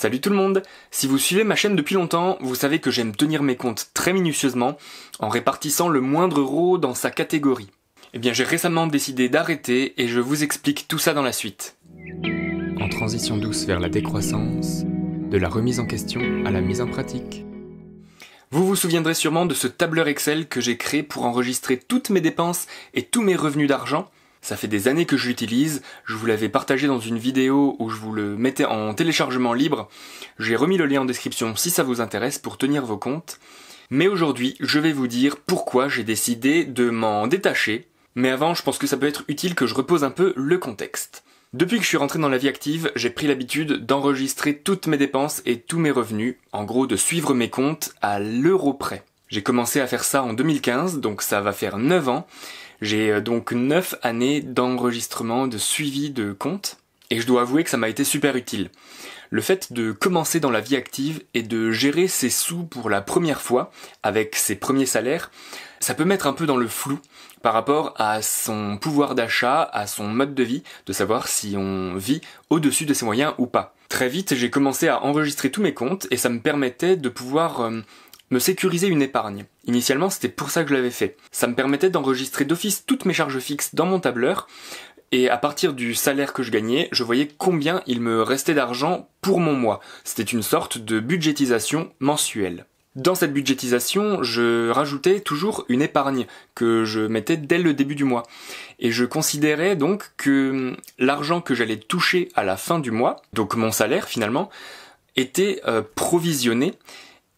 Salut tout le monde Si vous suivez ma chaîne depuis longtemps, vous savez que j'aime tenir mes comptes très minutieusement en répartissant le moindre euro dans sa catégorie. Eh bien j'ai récemment décidé d'arrêter et je vous explique tout ça dans la suite. En transition douce vers la décroissance, de la remise en question à la mise en pratique. Vous vous souviendrez sûrement de ce tableur Excel que j'ai créé pour enregistrer toutes mes dépenses et tous mes revenus d'argent ça fait des années que je l'utilise, je vous l'avais partagé dans une vidéo où je vous le mettais en téléchargement libre. J'ai remis le lien en description si ça vous intéresse pour tenir vos comptes. Mais aujourd'hui, je vais vous dire pourquoi j'ai décidé de m'en détacher. Mais avant, je pense que ça peut être utile que je repose un peu le contexte. Depuis que je suis rentré dans la vie active, j'ai pris l'habitude d'enregistrer toutes mes dépenses et tous mes revenus, en gros de suivre mes comptes à l'euro près. J'ai commencé à faire ça en 2015, donc ça va faire 9 ans, j'ai euh, donc 9 années d'enregistrement, de suivi de comptes et je dois avouer que ça m'a été super utile. Le fait de commencer dans la vie active et de gérer ses sous pour la première fois, avec ses premiers salaires, ça peut mettre un peu dans le flou par rapport à son pouvoir d'achat, à son mode de vie, de savoir si on vit au-dessus de ses moyens ou pas. Très vite, j'ai commencé à enregistrer tous mes comptes et ça me permettait de pouvoir euh, me sécuriser une épargne. Initialement, c'était pour ça que je l'avais fait. Ça me permettait d'enregistrer d'office toutes mes charges fixes dans mon tableur, et à partir du salaire que je gagnais, je voyais combien il me restait d'argent pour mon mois. C'était une sorte de budgétisation mensuelle. Dans cette budgétisation, je rajoutais toujours une épargne que je mettais dès le début du mois. Et je considérais donc que l'argent que j'allais toucher à la fin du mois, donc mon salaire finalement, était euh, provisionné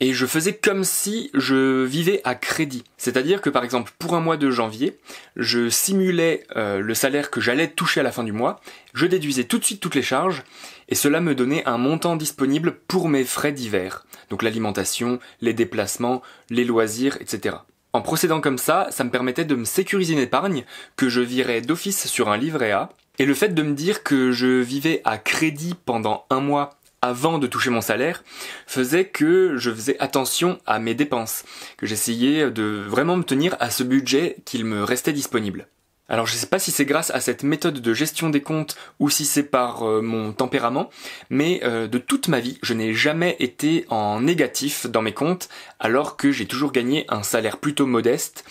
et je faisais comme si je vivais à crédit. C'est-à-dire que par exemple pour un mois de janvier, je simulais euh, le salaire que j'allais toucher à la fin du mois, je déduisais tout de suite toutes les charges et cela me donnait un montant disponible pour mes frais divers, donc l'alimentation, les déplacements, les loisirs, etc. En procédant comme ça, ça me permettait de me sécuriser une épargne que je virais d'office sur un livret A. Et le fait de me dire que je vivais à crédit pendant un mois avant de toucher mon salaire faisait que je faisais attention à mes dépenses, que j'essayais de vraiment me tenir à ce budget qu'il me restait disponible. Alors je ne sais pas si c'est grâce à cette méthode de gestion des comptes ou si c'est par euh, mon tempérament, mais euh, de toute ma vie, je n'ai jamais été en négatif dans mes comptes alors que j'ai toujours gagné un salaire plutôt modeste.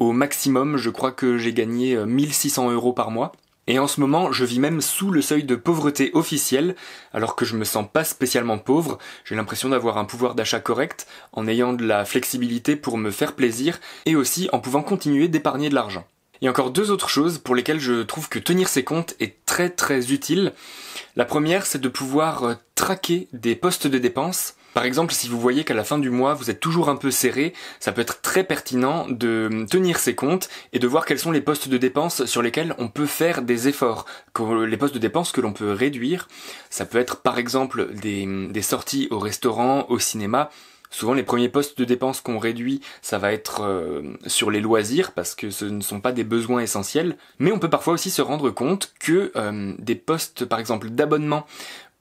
Au maximum, je crois que j'ai gagné 1600 euh, euros par mois. Et en ce moment, je vis même sous le seuil de pauvreté officiel, alors que je me sens pas spécialement pauvre, j'ai l'impression d'avoir un pouvoir d'achat correct, en ayant de la flexibilité pour me faire plaisir, et aussi en pouvant continuer d'épargner de l'argent. Et encore deux autres choses pour lesquelles je trouve que tenir ses comptes est très très utile. La première, c'est de pouvoir euh, traquer des postes de dépenses. Par exemple, si vous voyez qu'à la fin du mois, vous êtes toujours un peu serré, ça peut être très pertinent de euh, tenir ses comptes et de voir quels sont les postes de dépenses sur lesquels on peut faire des efforts, euh, les postes de dépenses que l'on peut réduire. Ça peut être par exemple des, des sorties au restaurant, au cinéma, Souvent les premiers postes de dépenses qu'on réduit, ça va être euh, sur les loisirs parce que ce ne sont pas des besoins essentiels, mais on peut parfois aussi se rendre compte que euh, des postes par exemple d'abonnement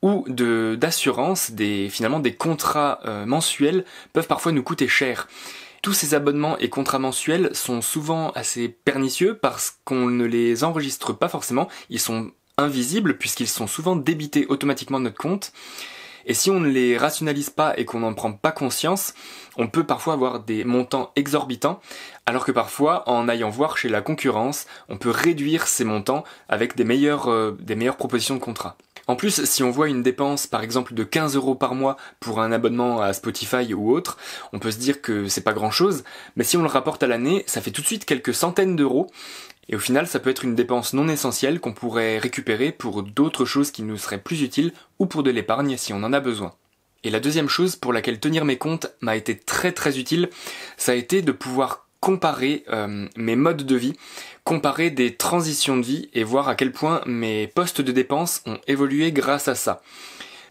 ou de d'assurance, des finalement des contrats euh, mensuels peuvent parfois nous coûter cher. Tous ces abonnements et contrats mensuels sont souvent assez pernicieux parce qu'on ne les enregistre pas forcément, ils sont invisibles puisqu'ils sont souvent débités automatiquement de notre compte. Et si on ne les rationalise pas et qu'on n'en prend pas conscience, on peut parfois avoir des montants exorbitants, alors que parfois, en allant voir chez la concurrence, on peut réduire ces montants avec des meilleures, euh, des meilleures propositions de contrat. En plus, si on voit une dépense par exemple de 15 euros par mois pour un abonnement à Spotify ou autre, on peut se dire que c'est pas grand chose, mais si on le rapporte à l'année, ça fait tout de suite quelques centaines d'euros, et au final, ça peut être une dépense non essentielle qu'on pourrait récupérer pour d'autres choses qui nous seraient plus utiles ou pour de l'épargne si on en a besoin. Et la deuxième chose pour laquelle tenir mes comptes m'a été très très utile, ça a été de pouvoir comparer euh, mes modes de vie, comparer des transitions de vie et voir à quel point mes postes de dépenses ont évolué grâce à ça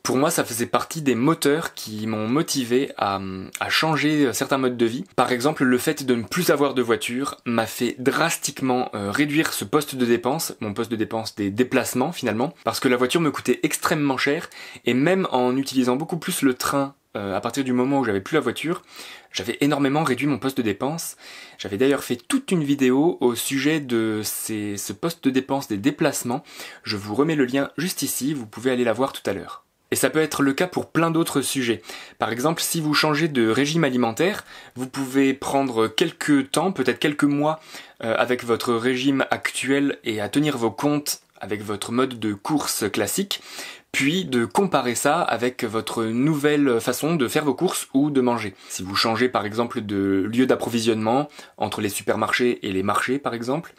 pour moi ça faisait partie des moteurs qui m'ont motivé à, changer certains modes de vie. Par exemple le fait de ne plus avoir de voiture m'a fait drastiquement euh, réduire ce poste de dépense, mon poste de dépense des déplacements finalement, parce que la voiture me coûtait extrêmement cher et même en utilisant beaucoup plus le train euh, à partir du moment où j'avais plus la voiture, j'avais énormément réduit mon poste de dépense. J'avais d'ailleurs fait toute une vidéo au sujet de ces, ce poste de dépense des déplacements. Je vous remets le lien juste ici, vous pouvez aller la voir tout à l'heure. Et ça peut être le cas pour plein d'autres sujets. Par exemple, si vous changez de régime alimentaire, vous pouvez prendre quelques temps, peut-être quelques mois, euh, avec votre régime actuel et à tenir vos comptes avec votre mode de course classique, puis de comparer ça avec votre nouvelle façon de faire vos courses ou de manger. Si vous changez par exemple de lieu d'approvisionnement entre les supermarchés et les marchés par exemple,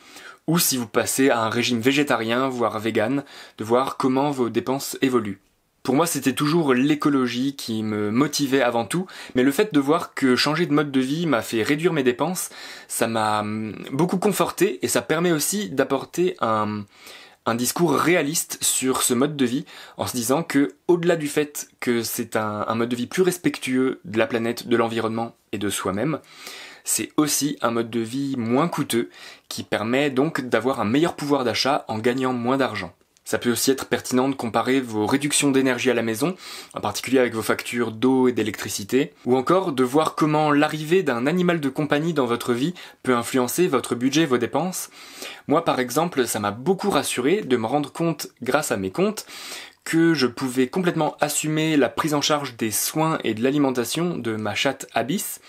ou si vous passez à un régime végétarien, voire vegan, de voir comment vos dépenses évoluent. Pour moi, c'était toujours l'écologie qui me motivait avant tout, mais le fait de voir que changer de mode de vie m'a fait réduire mes dépenses, ça m'a hum, beaucoup conforté et ça permet aussi d'apporter un, discours réaliste sur ce mode de vie en se disant que au-delà du fait que c'est un mode de vie plus respectueux de la planète, de l'environnement et de soi-même, c'est aussi un mode de vie moins coûteux qui permet donc d'avoir un meilleur pouvoir d'achat en gagnant moins d'argent. Ça peut aussi être pertinent de comparer vos réductions d'énergie à la maison, en particulier avec vos factures d'eau et d'électricité, ou encore de voir comment l'arrivée d'un animal de compagnie dans votre vie peut influencer votre budget, vos dépenses. Moi par exemple, ça m'a beaucoup rassuré de me rendre compte grâce à mes comptes que je pouvais complètement assumer la prise en charge des soins et de l'alimentation de ma chatte Abyss.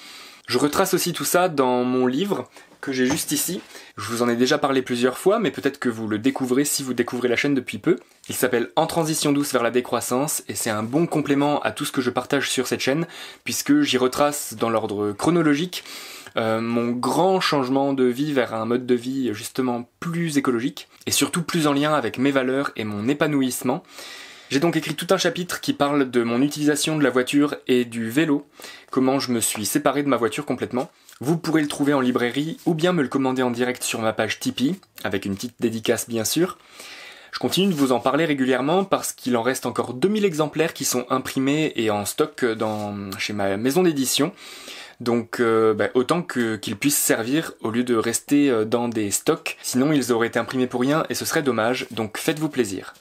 Je retrace aussi tout ça dans mon livre que j'ai juste ici. Je vous en ai déjà parlé plusieurs fois, mais peut-être que vous le découvrez si vous découvrez la chaîne depuis peu. Il s'appelle En transition douce vers la décroissance, et c'est un bon complément à tout ce que je partage sur cette chaîne, puisque j'y retrace dans l'ordre chronologique euh, mon grand changement de vie vers un mode de vie justement plus écologique, et surtout plus en lien avec mes valeurs et mon épanouissement. J'ai donc écrit tout un chapitre qui parle de mon utilisation de la voiture et du vélo, comment je me suis séparé de ma voiture complètement. Vous pourrez le trouver en librairie ou bien me le commander en direct sur ma page Tipeee, avec une petite dédicace bien sûr. Je continue de vous en parler régulièrement parce qu'il en reste encore 2000 exemplaires qui sont imprimés et en stock chez ma maison d'édition. Donc euh, bah, autant qu'ils puissent servir au lieu de rester euh, dans des stocks, sinon ils auraient été imprimés pour rien et ce serait dommage, donc faites-vous plaisir.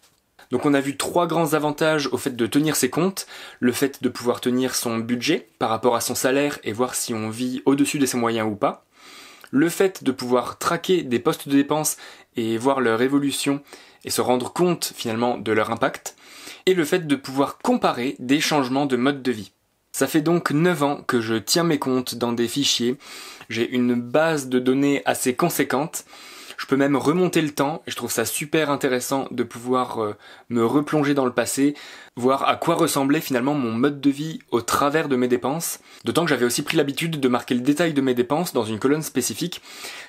Donc on a vu trois grands avantages au fait de tenir ses comptes, le fait de pouvoir tenir son budget par rapport à son salaire et voir si on vit au-dessus de ses moyens ou pas, le fait de pouvoir traquer des postes de dépenses et voir leur évolution et se rendre compte finalement de leur impact, et le fait de pouvoir comparer des changements de mode de vie. Ça fait donc 9 ans que je tiens mes comptes dans des fichiers, j'ai une base de données assez conséquente, je peux même remonter le temps et je trouve ça super intéressant de pouvoir euh, me replonger dans le passé, voir à quoi ressemblait finalement mon mode de vie au travers de mes dépenses, d'autant que j'avais aussi pris l'habitude de marquer le détail de mes dépenses dans une colonne spécifique,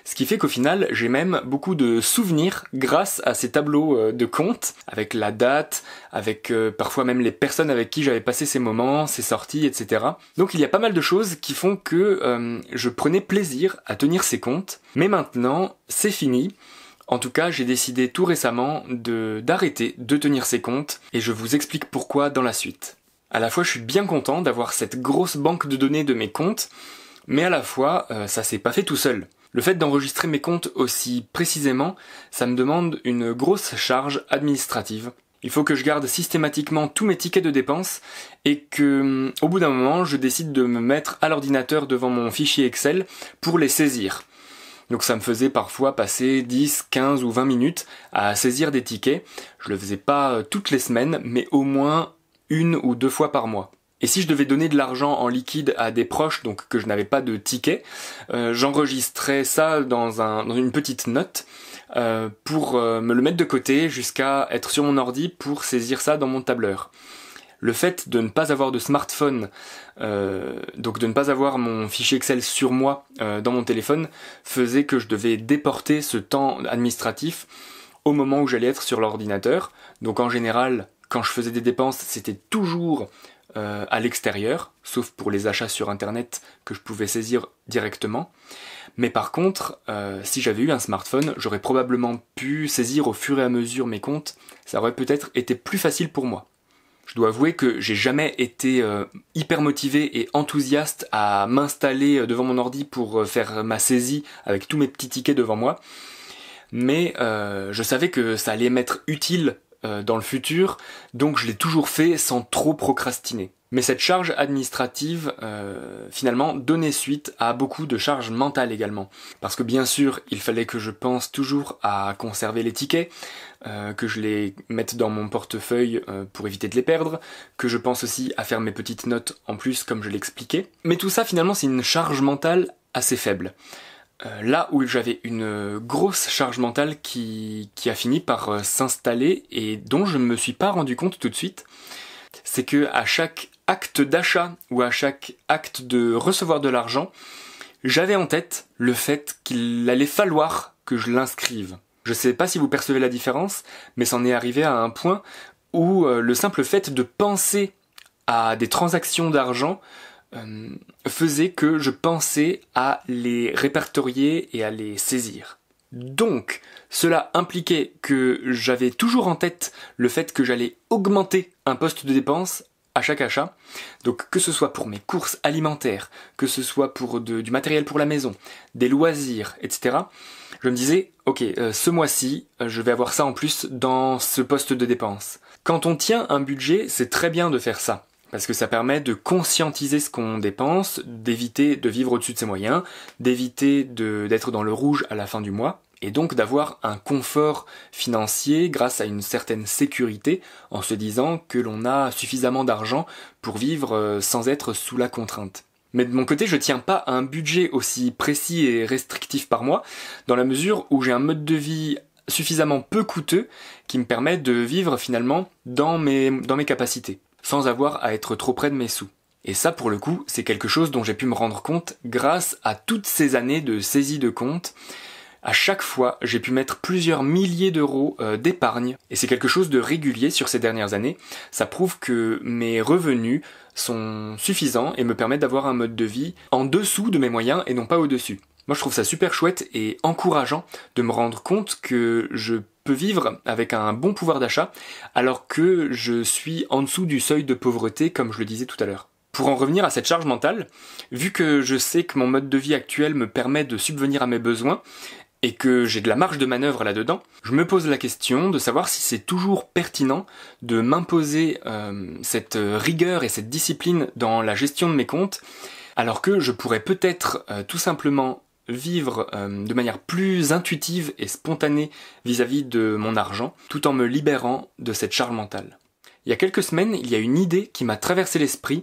ce qui fait qu'au final j'ai même beaucoup de souvenirs grâce à ces tableaux euh, de compte, avec la date, avec euh, parfois même les personnes avec qui j'avais passé ces moments, ces sorties, etc. Donc il y a pas mal de choses qui font que euh, je prenais plaisir à tenir ces comptes, mais maintenant c'est fini. En tout cas, j'ai décidé tout récemment de, d'arrêter de tenir ces comptes et je vous explique pourquoi dans la suite. À la fois, je suis bien content d'avoir cette grosse banque de données de mes comptes, mais à la fois, euh, ça s'est pas fait tout seul. Le fait d'enregistrer mes comptes aussi précisément, ça me demande une grosse charge administrative. Il faut que je garde systématiquement tous mes tickets de dépenses et que, hum, au bout d'un moment, je décide de me mettre à l'ordinateur devant mon fichier Excel pour les saisir. Donc ça me faisait parfois passer 10, 15 ou 20 minutes à saisir des tickets. Je le faisais pas euh, toutes les semaines, mais au moins une ou deux fois par mois. Et si je devais donner de l'argent en liquide à des proches, donc que je n'avais pas de tickets, euh, j'enregistrais ça dans, une petite note euh, pour me le mettre de côté jusqu'à être sur mon ordi pour saisir ça dans mon tableur le fait de ne pas avoir de smartphone, euh, donc de ne pas avoir mon fichier Excel sur moi euh, dans mon téléphone, faisait que je devais déporter ce temps administratif au moment où j'allais être sur l'ordinateur. Donc en général, quand je faisais des dépenses, c'était toujours euh, à l'extérieur, sauf pour les achats sur Internet que je pouvais saisir directement. Mais par contre, si j'avais eu un smartphone, j'aurais probablement pu saisir au fur et à mesure mes comptes. Ça aurait peut-être été plus facile pour moi je dois avouer que j'ai jamais été euh, hyper motivé et enthousiaste à m'installer euh, devant mon ordi pour euh, faire ma saisie avec tous mes petits tickets devant moi. Mais je savais que ça allait m'être utile dans le futur, donc je l'ai toujours fait sans trop procrastiner. Mais cette charge administrative, euh, finalement, donnait suite à beaucoup de charges mentales également. Parce que bien sûr, il fallait que je pense toujours à conserver les tickets, euh, que je les mette dans mon portefeuille euh, pour éviter de les perdre, que je pense aussi à faire mes petites notes en plus, comme je l'expliquais. Mais tout ça, finalement, c'est une charge mentale assez faible. Là où j'avais une grosse charge mentale qui, qui a fini par s'installer et dont je ne me suis pas rendu compte tout de suite, c'est que à chaque acte d'achat ou à chaque acte de recevoir de l'argent, j'avais en tête le fait qu'il allait falloir que je l'inscrive. Je ne sais pas si vous percevez la différence, mais c'en est arrivé à un point où euh, le simple fait de penser à des transactions d'argent euh, faisait que je pensais à les répertorier et à les saisir. Donc, cela impliquait que j'avais toujours en tête le fait que j'allais augmenter un poste de dépense à chaque achat. Donc que ce soit pour mes courses alimentaires, que ce soit pour du matériel pour la maison, des loisirs, etc. Je me disais, ok, euh, ce mois-ci, euh, je vais avoir ça en plus dans ce poste de dépense. Quand on tient un budget, c'est très bien de faire ça. Parce que ça permet de conscientiser ce qu'on dépense, d'éviter de vivre au-dessus de ses moyens, d'éviter d'être dans le rouge à la fin du mois et donc d'avoir un confort financier grâce à une certaine sécurité en se disant que l'on a suffisamment d'argent pour vivre euh, sans être sous la contrainte. Mais de mon côté, je tiens pas à un budget aussi précis et restrictif par moi dans la mesure où j'ai un mode de vie suffisamment peu coûteux qui me permet de vivre finalement dans dans mes capacités, sans avoir à être trop près de mes sous. Et ça, pour le coup, c'est quelque chose dont j'ai pu me rendre compte grâce à toutes ces années de saisie de compte à chaque fois, j'ai pu mettre plusieurs milliers d'euros euh, d'épargne et c'est quelque chose de régulier sur ces dernières années. Ça prouve que mes revenus sont suffisants et me permettent d'avoir un mode de vie en dessous de mes moyens et non pas au-dessus. Moi, je trouve ça super chouette et encourageant de me rendre compte que je peux vivre avec un bon pouvoir d'achat alors que je suis en dessous du seuil de pauvreté comme je le disais tout à l'heure. Pour en revenir à cette charge mentale, vu que je sais que mon mode de vie actuel me permet de subvenir à mes besoins, et que j'ai de la marge de manœuvre là-dedans, je me pose la question de savoir si c'est toujours pertinent de m'imposer euh, cette rigueur et cette discipline dans la gestion de mes comptes, alors que je pourrais peut-être euh, tout simplement vivre euh, de manière plus intuitive et spontanée vis-à-vis -vis de mon argent, tout en me libérant de cette charge mentale. Il y a quelques semaines, il y a une idée qui m'a traversé l'esprit,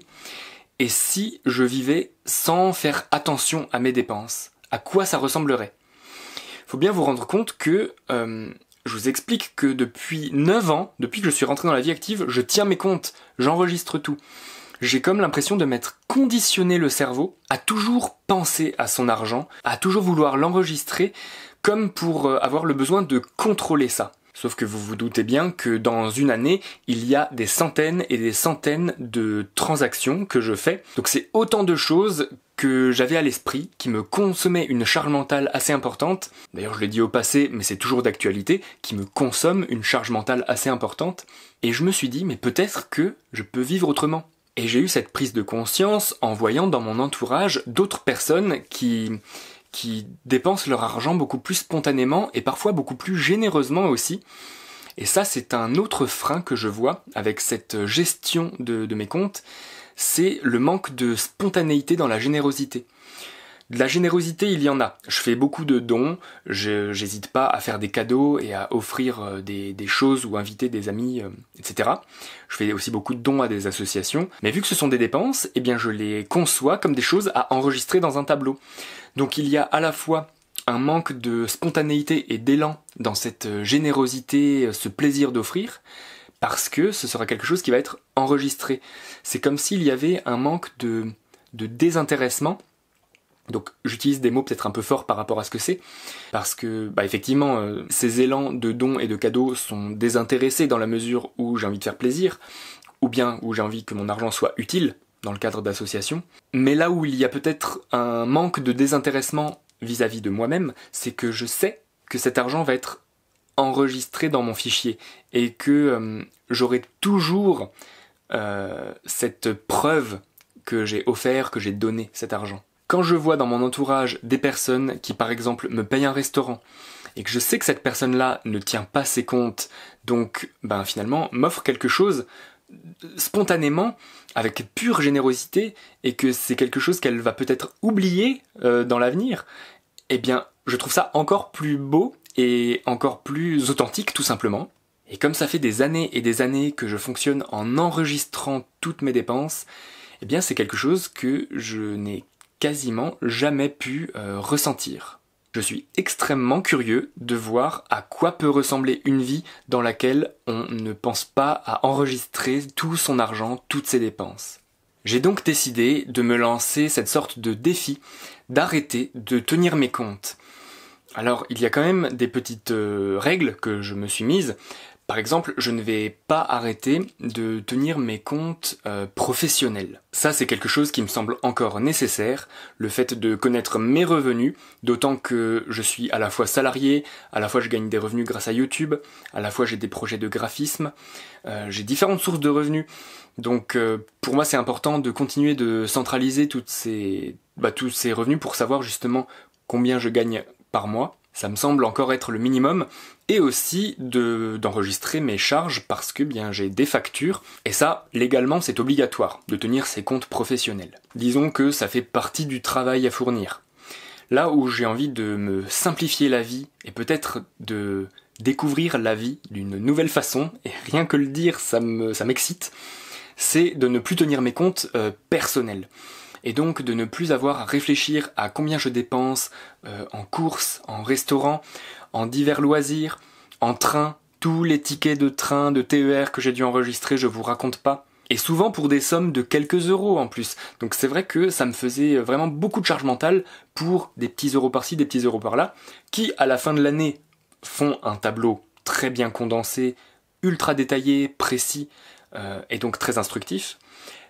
et si je vivais sans faire attention à mes dépenses, à quoi ça ressemblerait faut bien vous rendre compte que euh, je vous explique que depuis 9 ans, depuis que je suis rentré dans la vie active, je tiens mes comptes, j'enregistre tout. J'ai comme l'impression de m'être conditionné le cerveau à toujours penser à son argent, à toujours vouloir l'enregistrer, comme pour euh, avoir le besoin de contrôler ça. Sauf que vous vous doutez bien que dans une année, il y a des centaines et des centaines de transactions que je fais. Donc c'est autant de choses que j'avais à l'esprit, qui me consommaient une charge mentale assez importante, d'ailleurs je l'ai dit au passé, mais c'est toujours d'actualité, qui me consomme une charge mentale assez importante, et je me suis dit, mais peut-être que je peux vivre autrement. Et j'ai eu cette prise de conscience en voyant dans mon entourage d'autres personnes qui, qui dépensent leur argent beaucoup plus spontanément et parfois beaucoup plus généreusement aussi. Et ça, c'est un autre frein que je vois avec cette gestion de, mes comptes, c'est le manque de spontanéité dans la générosité. De la générosité, il y en a. Je fais beaucoup de dons, Je n'hésite pas à faire des cadeaux et à offrir euh, des, choses ou inviter des amis, euh, etc. Je fais aussi beaucoup de dons à des associations. Mais vu que ce sont des dépenses, eh bien je les conçois comme des choses à enregistrer dans un tableau. Donc il y a à la fois un manque de spontanéité et d'élan dans cette euh, générosité, ce plaisir d'offrir, parce que ce sera quelque chose qui va être enregistré. C'est comme s'il y avait un manque de, de désintéressement donc j'utilise des mots peut-être un peu forts par rapport à ce que c'est, parce que bah, effectivement euh, ces élans de dons et de cadeaux sont désintéressés dans la mesure où j'ai envie de faire plaisir, ou bien où j'ai envie que mon argent soit utile dans le cadre d'associations. Mais là où il y a peut-être un manque de désintéressement vis-à-vis de moi-même, c'est que je sais que cet argent va être enregistré dans mon fichier et que euh, j'aurai toujours euh, cette preuve que j'ai offert, que j'ai donné cet argent. Quand je vois dans mon entourage des personnes qui par exemple me payent un restaurant et que je sais que cette personne-là ne tient pas ses comptes, donc ben finalement m'offre quelque chose spontanément, avec pure générosité, et que c'est quelque chose qu'elle va peut-être oublier euh, dans l'avenir, eh bien, je trouve ça encore plus beau et encore plus authentique, tout simplement. Et comme ça fait des années et des années que je fonctionne en enregistrant toutes mes dépenses, eh bien, c'est quelque chose que je n'ai quasiment jamais pu euh, ressentir. Je suis extrêmement curieux de voir à quoi peut ressembler une vie dans laquelle on ne pense pas à enregistrer tout son argent, toutes ses dépenses. J'ai donc décidé de me lancer cette sorte de défi d'arrêter de tenir mes comptes. Alors il y a quand même des petites euh, règles que je me suis mises. Par exemple, je ne vais pas arrêter de tenir mes comptes euh, professionnels. Ça, c'est quelque chose qui me semble encore nécessaire, le fait de connaître mes revenus, d'autant que je suis à la fois salarié, à la fois je gagne des revenus grâce à YouTube, à la fois j'ai des projets de graphisme, euh, j'ai différentes sources de revenus. Donc euh, pour moi, c'est important de continuer de centraliser toutes ces, bah, tous ces revenus pour savoir justement combien je gagne par mois ça me semble encore être le minimum, et aussi d'enregistrer mes charges parce que bien j'ai des factures, et ça, légalement, c'est obligatoire de tenir ses comptes professionnels. Disons que ça fait partie du travail à fournir. Là où j'ai envie de me simplifier la vie, et peut-être de découvrir la vie d'une nouvelle façon, et rien que le dire, ça m'excite, me, ça c'est de ne plus tenir mes comptes euh, personnels et donc de ne plus avoir à réfléchir à combien je dépense euh, en courses, en restaurant, en divers loisirs, en train, tous les tickets de train, de TER que j'ai dû enregistrer, je ne vous raconte pas. Et souvent pour des sommes de quelques euros en plus. Donc c'est vrai que ça me faisait vraiment beaucoup de charge mentale pour des petits euros par-ci, des petits euros par-là, qui à la fin de l'année font un tableau très bien condensé, ultra détaillé, précis euh, et donc très instructif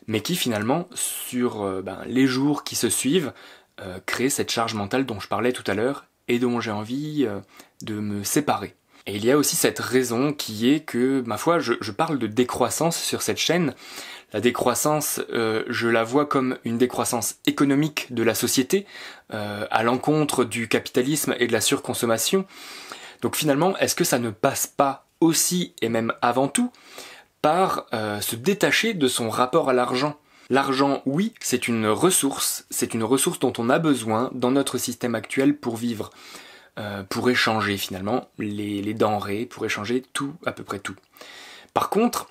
mais qui finalement, sur euh, ben, les jours qui se suivent, euh, crée cette charge mentale dont je parlais tout à l'heure et dont j'ai envie euh, de me séparer. Et il y a aussi cette raison qui est que, ma foi, je, parle de décroissance sur cette chaîne. La décroissance, je la vois comme une décroissance économique de la société, à l'encontre du capitalisme et de la surconsommation. Donc finalement, est-ce que ça ne passe pas aussi et même avant tout par euh, se détacher de son rapport à l'argent. L'argent, oui, c'est une ressource, c'est une ressource dont on a besoin dans notre système actuel pour vivre, euh, pour échanger finalement les, denrées, pour échanger tout, à peu près tout. Par contre,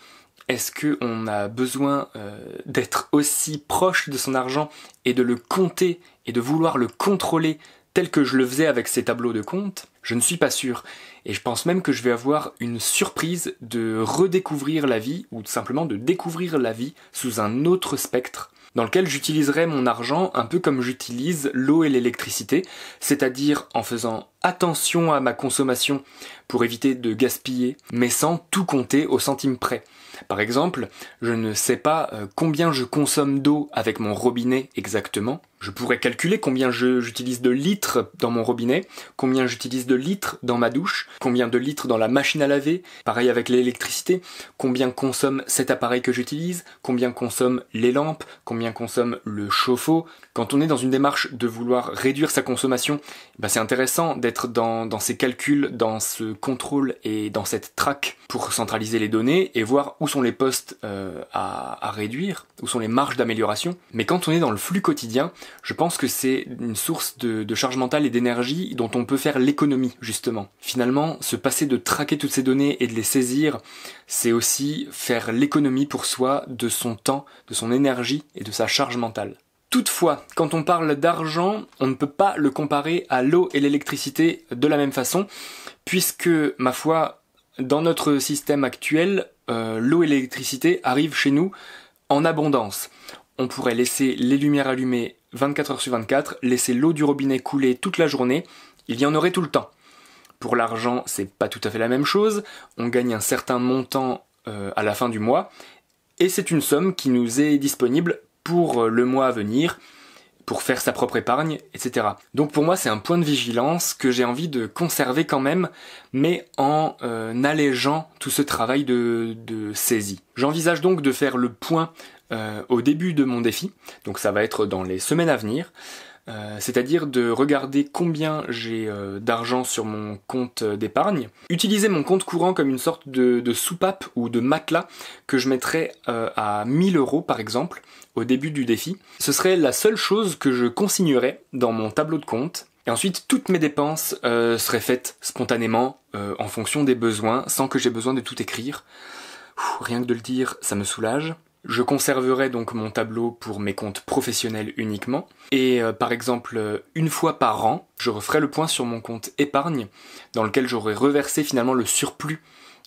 est-ce qu'on a besoin euh, d'être aussi proche de son argent et de le compter et de vouloir le contrôler tel que je le faisais avec ces tableaux de compte je ne suis pas sûr. Et je pense même que je vais avoir une surprise de redécouvrir la vie, ou simplement de découvrir la vie sous un autre spectre, dans lequel j'utiliserai mon argent un peu comme j'utilise l'eau et l'électricité, c'est-à-dire en faisant attention à ma consommation pour éviter de gaspiller, mais sans tout compter au centime près. Par exemple, je ne sais pas euh, combien je consomme d'eau avec mon robinet exactement, je pourrais calculer combien j'utilise de litres dans mon robinet, combien j'utilise de litres dans ma douche, combien de litres dans la machine à laver, pareil avec l'électricité, combien consomme cet appareil que j'utilise, combien consomme les lampes, combien consomme le chauffe-eau. Quand on est dans une démarche de vouloir réduire sa consommation, bah, c'est intéressant d'être dans, ces calculs, dans ce contrôle et dans cette traque pour centraliser les données et voir où sont les postes euh, à réduire, où sont les marges d'amélioration. Mais quand on est dans le flux quotidien, je pense que c'est une source de, charge mentale et d'énergie dont on peut faire l'économie, justement. Finalement, se passer de traquer toutes ces données et de les saisir, c'est aussi faire l'économie pour soi de son temps, de son énergie et de sa charge mentale. Toutefois, quand on parle d'argent, on ne peut pas le comparer à l'eau et l'électricité de la même façon, puisque, ma foi, dans notre système actuel, euh, l'eau et l'électricité arrivent chez nous en abondance. On pourrait laisser les lumières allumées 24 heures sur 24, laisser l'eau du robinet couler toute la journée, il y en aurait tout le temps. Pour l'argent, c'est pas tout à fait la même chose, on gagne un certain montant euh, à la fin du mois, et c'est une somme qui nous est disponible pour euh, le mois à venir, pour faire sa propre épargne, etc. Donc pour moi c'est un point de vigilance que j'ai envie de conserver quand même, mais en euh, allégeant tout ce travail de saisie. J'envisage donc de faire le point euh, au début de mon défi, donc ça va être dans les semaines à venir, euh, c'est-à-dire de regarder combien j'ai euh, d'argent sur mon compte d'épargne, utiliser mon compte courant comme une sorte de, soupape ou de matelas que je mettrais à 1000 euros par exemple au début du défi. Ce serait la seule chose que je consignerais dans mon tableau de compte et ensuite, toutes mes dépenses seraient faites spontanément, en fonction des besoins, sans que j'ai besoin de tout écrire. rien que de le dire, ça me soulage. Je conserverai donc mon tableau pour mes comptes professionnels uniquement, et euh, par exemple, euh, une fois par an, je referai le point sur mon compte épargne, dans lequel j'aurai reversé finalement le surplus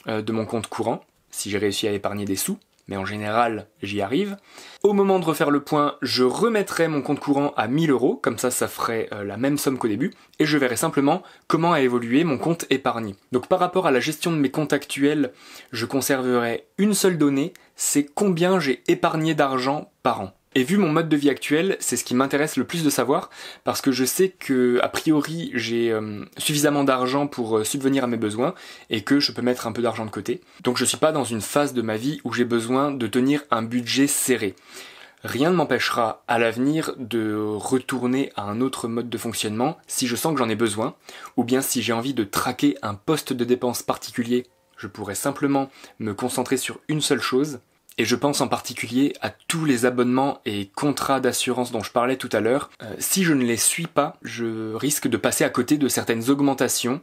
euh, de mon compte courant, si j'ai réussi à épargner des sous mais en général j'y arrive. Au moment de refaire le point, je remettrai mon compte courant à 1000 euros, comme ça ça ferait euh, la même somme qu'au début, et je verrai simplement comment a évolué mon compte épargné. Donc par rapport à la gestion de mes comptes actuels, je conserverai une seule donnée, c'est combien j'ai épargné d'argent par an. Et vu mon mode de vie actuel, c'est ce qui m'intéresse le plus de savoir, parce que je sais que, a priori, j'ai euh, suffisamment d'argent pour euh, subvenir à mes besoins, et que je peux mettre un peu d'argent de côté. Donc je suis pas dans une phase de ma vie où j'ai besoin de tenir un budget serré. Rien ne m'empêchera à l'avenir de retourner à un autre mode de fonctionnement si je sens que j'en ai besoin, ou bien si j'ai envie de traquer un poste de dépense particulier, je pourrais simplement me concentrer sur une seule chose, et je pense en particulier à tous les abonnements et contrats d'assurance dont je parlais tout à l'heure. Euh, si je ne les suis pas, je risque de passer à côté de certaines augmentations,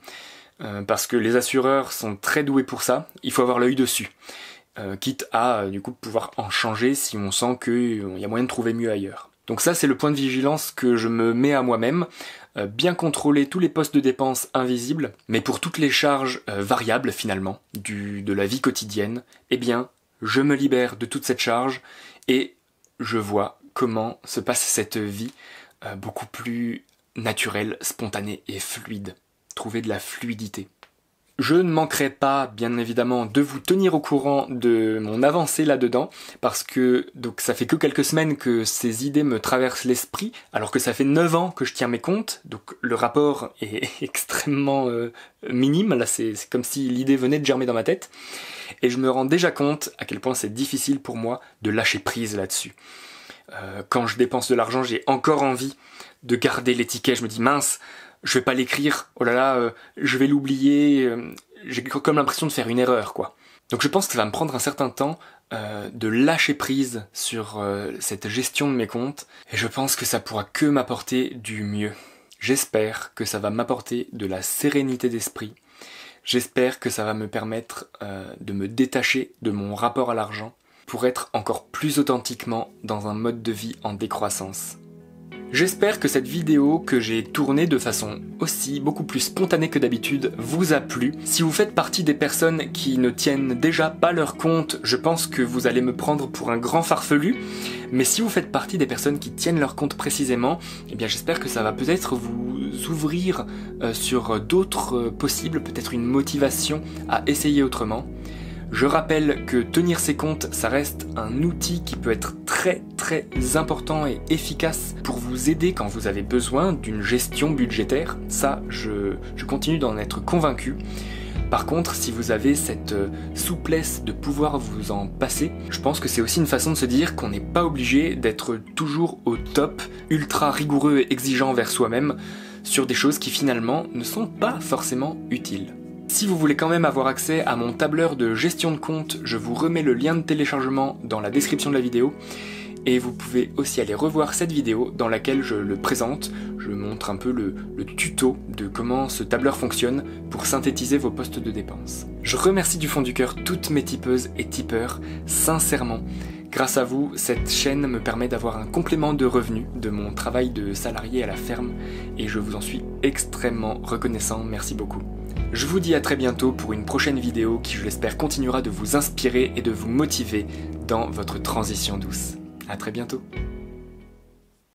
euh, parce que les assureurs sont très doués pour ça, il faut avoir l'œil dessus. Euh, quitte à du coup pouvoir en changer si on sent qu'il y a moyen de trouver mieux ailleurs. Donc ça c'est le point de vigilance que je me mets à moi-même, bien contrôler tous les postes de dépenses invisibles, mais pour toutes les charges variables finalement du, de la vie quotidienne, eh bien je me libère de toute cette charge et je vois comment se passe cette vie euh, beaucoup plus naturelle, spontanée et fluide. Trouver de la fluidité. Je ne manquerai pas, bien évidemment, de vous tenir au courant de mon avancée là-dedans, parce que donc ça fait que quelques semaines que ces idées me traversent l'esprit, alors que ça fait 9 ans que je tiens mes comptes, donc le rapport est extrêmement euh, minime, là c'est comme si l'idée venait de germer dans ma tête et je me rends déjà compte à quel point c'est difficile pour moi de lâcher prise là-dessus. Euh, quand je dépense de l'argent, j'ai encore envie de garder l'étiquette. Je me dis mince, je vais pas l'écrire. Oh là là, euh, je vais l'oublier. Euh, j'ai comme l'impression de faire une erreur, quoi. Donc je pense que ça va me prendre un certain temps de lâcher prise sur cette gestion de mes comptes, et je pense que ça pourra que m'apporter du mieux. J'espère que ça va m'apporter de la sérénité d'esprit, J'espère que ça va me permettre euh, de me détacher de mon rapport à l'argent pour être encore plus authentiquement dans un mode de vie en décroissance. J'espère que cette vidéo que j'ai tournée de façon aussi beaucoup plus spontanée que d'habitude vous a plu. Si vous faites partie des personnes qui ne tiennent déjà pas leur compte, je pense que vous allez me prendre pour un grand farfelu. Mais si vous faites partie des personnes qui tiennent leur compte précisément, eh bien j'espère que ça va peut-être vous ouvrir euh, sur d'autres euh, possibles, peut-être une motivation à essayer autrement. Je rappelle que tenir ses comptes, ça reste un outil qui peut être très très important et efficace pour vous aider quand vous avez besoin d'une gestion budgétaire. Ça, je, je continue d'en être convaincu. Par contre, si vous avez cette euh, souplesse de pouvoir vous en passer, je pense que c'est aussi une façon de se dire qu'on n'est pas obligé d'être toujours au top, ultra rigoureux et exigeant vers soi-même sur des choses qui finalement ne sont pas forcément utiles. Si vous voulez quand même avoir accès à mon tableur de gestion de compte, je vous remets le lien de téléchargement dans la description de la vidéo. Et vous pouvez aussi aller revoir cette vidéo dans laquelle je le présente, je montre un peu le, tuto de comment ce tableur fonctionne pour synthétiser vos postes de dépenses. Je remercie du fond du cœur toutes mes tipeuses et tipeurs, sincèrement. Grâce à vous, cette chaîne me permet d'avoir un complément de revenus de mon travail de salarié à la ferme et je vous en suis extrêmement reconnaissant, merci beaucoup. Je vous dis à très bientôt pour une prochaine vidéo qui, je l'espère, continuera de vous inspirer et de vous motiver dans votre transition douce. À très bientôt